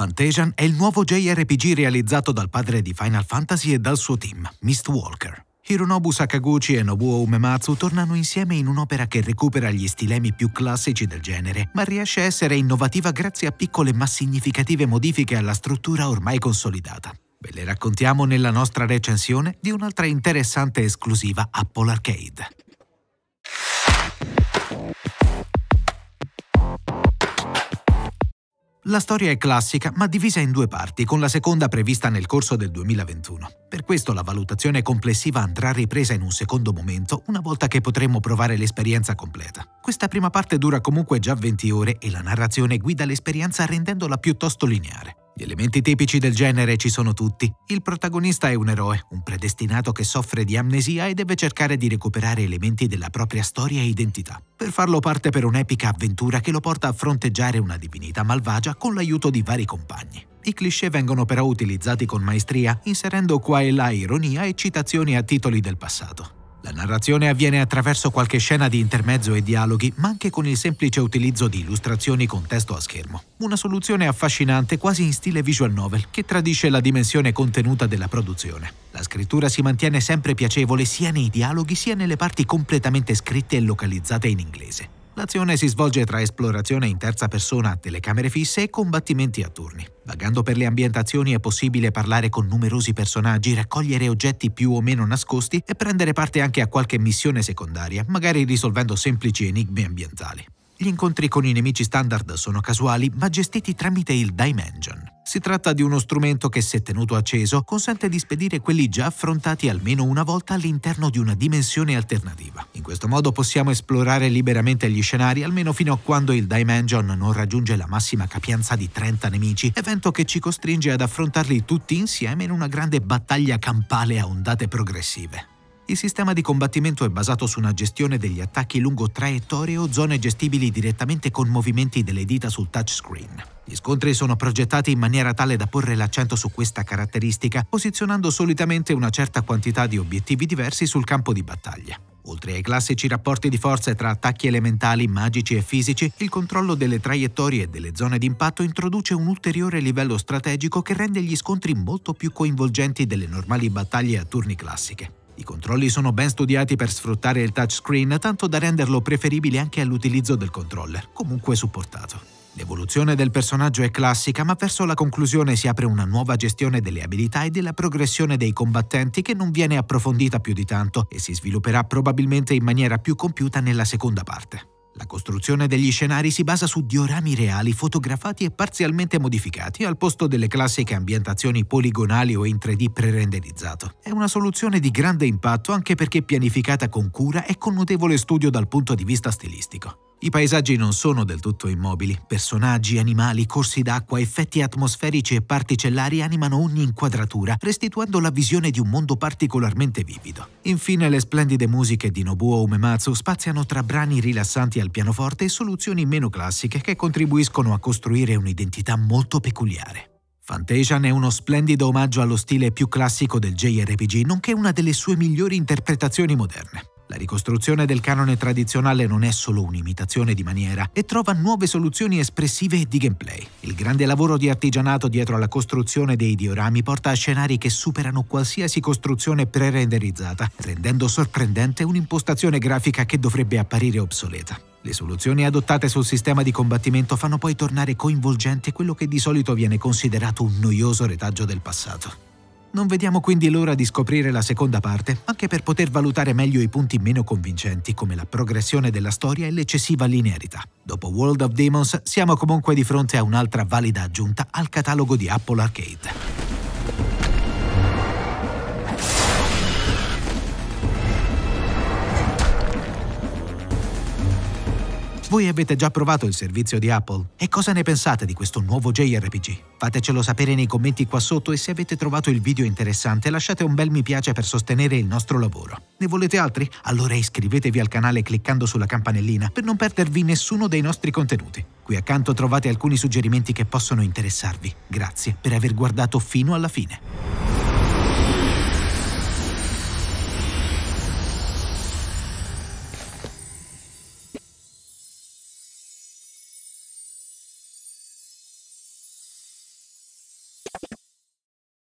Fantasian è il nuovo JRPG realizzato dal padre di Final Fantasy e dal suo team, Mistwalker. Hironobu Sakaguchi e Nobuo Umematsu tornano insieme in un'opera che recupera gli stilemi più classici del genere, ma riesce a essere innovativa grazie a piccole ma significative modifiche alla struttura ormai consolidata. Ve le raccontiamo nella nostra recensione di un'altra interessante esclusiva Apple Arcade. La storia è classica, ma divisa in due parti, con la seconda prevista nel corso del 2021. Per questo la valutazione complessiva andrà ripresa in un secondo momento, una volta che potremo provare l'esperienza completa. Questa prima parte dura comunque già 20 ore e la narrazione guida l'esperienza rendendola piuttosto lineare. Gli elementi tipici del genere ci sono tutti. Il protagonista è un eroe, un predestinato che soffre di amnesia e deve cercare di recuperare elementi della propria storia e identità. Per farlo parte per un'epica avventura che lo porta a fronteggiare una divinità malvagia con l'aiuto di vari compagni. I cliché vengono però utilizzati con maestria, inserendo qua e là ironia e citazioni a titoli del passato. La narrazione avviene attraverso qualche scena di intermezzo e dialoghi, ma anche con il semplice utilizzo di illustrazioni con testo a schermo. Una soluzione affascinante quasi in stile visual novel, che tradisce la dimensione contenuta della produzione. La scrittura si mantiene sempre piacevole sia nei dialoghi sia nelle parti completamente scritte e localizzate in inglese. L'azione si svolge tra esplorazione in terza persona, telecamere fisse e combattimenti a turni. Vagando per le ambientazioni è possibile parlare con numerosi personaggi, raccogliere oggetti più o meno nascosti e prendere parte anche a qualche missione secondaria, magari risolvendo semplici enigmi ambientali. Gli incontri con i nemici standard sono casuali ma gestiti tramite il Dimension. Si tratta di uno strumento che, se tenuto acceso, consente di spedire quelli già affrontati almeno una volta all'interno di una dimensione alternativa. In questo modo possiamo esplorare liberamente gli scenari almeno fino a quando il Dimension non raggiunge la massima capienza di 30 nemici, evento che ci costringe ad affrontarli tutti insieme in una grande battaglia campale a ondate progressive. Il sistema di combattimento è basato su una gestione degli attacchi lungo traiettorie o zone gestibili direttamente con movimenti delle dita sul touchscreen. Gli scontri sono progettati in maniera tale da porre l'accento su questa caratteristica, posizionando solitamente una certa quantità di obiettivi diversi sul campo di battaglia. Oltre ai classici rapporti di forze tra attacchi elementali, magici e fisici, il controllo delle traiettorie e delle zone d'impatto introduce un ulteriore livello strategico che rende gli scontri molto più coinvolgenti delle normali battaglie a turni classiche. I controlli sono ben studiati per sfruttare il touchscreen tanto da renderlo preferibile anche all'utilizzo del controller, comunque supportato. L'evoluzione del personaggio è classica, ma verso la conclusione si apre una nuova gestione delle abilità e della progressione dei combattenti che non viene approfondita più di tanto e si svilupperà probabilmente in maniera più compiuta nella seconda parte. La costruzione degli scenari si basa su diorami reali fotografati e parzialmente modificati al posto delle classiche ambientazioni poligonali o in 3D pre-renderizzato. È una soluzione di grande impatto anche perché pianificata con cura e con notevole studio dal punto di vista stilistico. I paesaggi non sono del tutto immobili. Personaggi, animali, corsi d'acqua, effetti atmosferici e particellari animano ogni inquadratura, restituendo la visione di un mondo particolarmente vivido. Infine, le splendide musiche di Nobuo Umematsu spaziano tra brani rilassanti al pianoforte e soluzioni meno classiche che contribuiscono a costruire un'identità molto peculiare. Fantasian è uno splendido omaggio allo stile più classico del JRPG, nonché una delle sue migliori interpretazioni moderne. La ricostruzione del canone tradizionale non è solo un'imitazione di maniera e trova nuove soluzioni espressive e di gameplay. Il grande lavoro di artigianato dietro alla costruzione dei diorami porta a scenari che superano qualsiasi costruzione pre-renderizzata, rendendo sorprendente un'impostazione grafica che dovrebbe apparire obsoleta. Le soluzioni adottate sul sistema di combattimento fanno poi tornare coinvolgente quello che di solito viene considerato un noioso retaggio del passato. Non vediamo quindi l'ora di scoprire la seconda parte, anche per poter valutare meglio i punti meno convincenti come la progressione della storia e l'eccessiva linearità. Dopo World of Demons siamo comunque di fronte a un'altra valida aggiunta al catalogo di Apple Arcade. Voi avete già provato il servizio di Apple e cosa ne pensate di questo nuovo JRPG? Fatecelo sapere nei commenti qua sotto e se avete trovato il video interessante lasciate un bel mi piace per sostenere il nostro lavoro. Ne volete altri? Allora iscrivetevi al canale cliccando sulla campanellina per non perdervi nessuno dei nostri contenuti. Qui accanto trovate alcuni suggerimenti che possono interessarvi. Grazie per aver guardato fino alla fine.